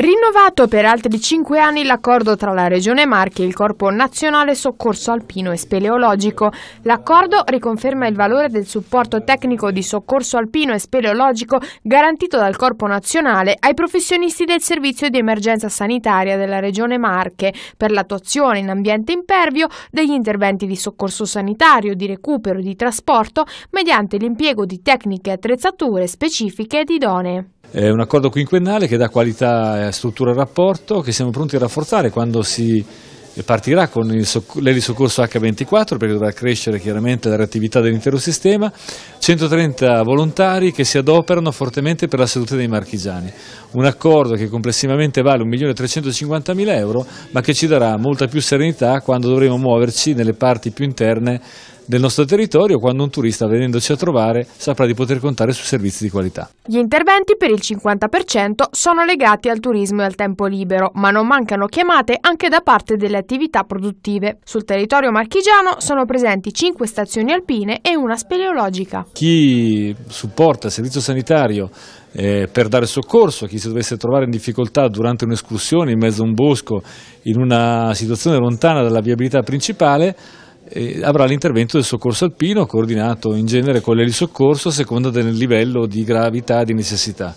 Rinnovato per altri cinque anni l'accordo tra la Regione Marche e il Corpo Nazionale Soccorso Alpino e Speleologico. L'accordo riconferma il valore del supporto tecnico di soccorso alpino e speleologico garantito dal Corpo Nazionale ai professionisti del servizio di emergenza sanitaria della Regione Marche per l'attuazione in ambiente impervio degli interventi di soccorso sanitario, di recupero e di trasporto mediante l'impiego di tecniche e attrezzature specifiche ed idonee. È un accordo quinquennale che dà qualità e struttura al rapporto, che siamo pronti a rafforzare quando si partirà con l'elisoccorso H24 perché dovrà crescere chiaramente la reattività dell'intero sistema, 130 volontari che si adoperano fortemente per la salute dei marchigiani, un accordo che complessivamente vale 1.350.000 euro ma che ci darà molta più serenità quando dovremo muoverci nelle parti più interne del nostro territorio quando un turista venendoci a trovare saprà di poter contare su servizi di qualità. Gli interventi per il 50% sono legati al turismo e al tempo libero, ma non mancano chiamate anche da parte delle attività produttive. Sul territorio marchigiano sono presenti 5 stazioni alpine e una speleologica. Chi supporta il servizio sanitario eh, per dare soccorso a chi si dovesse trovare in difficoltà durante un'escursione in mezzo a un bosco in una situazione lontana dalla viabilità principale eh, avrà l'intervento del soccorso alpino coordinato in genere con l'elisoccorso a seconda del livello di gravità e di necessità.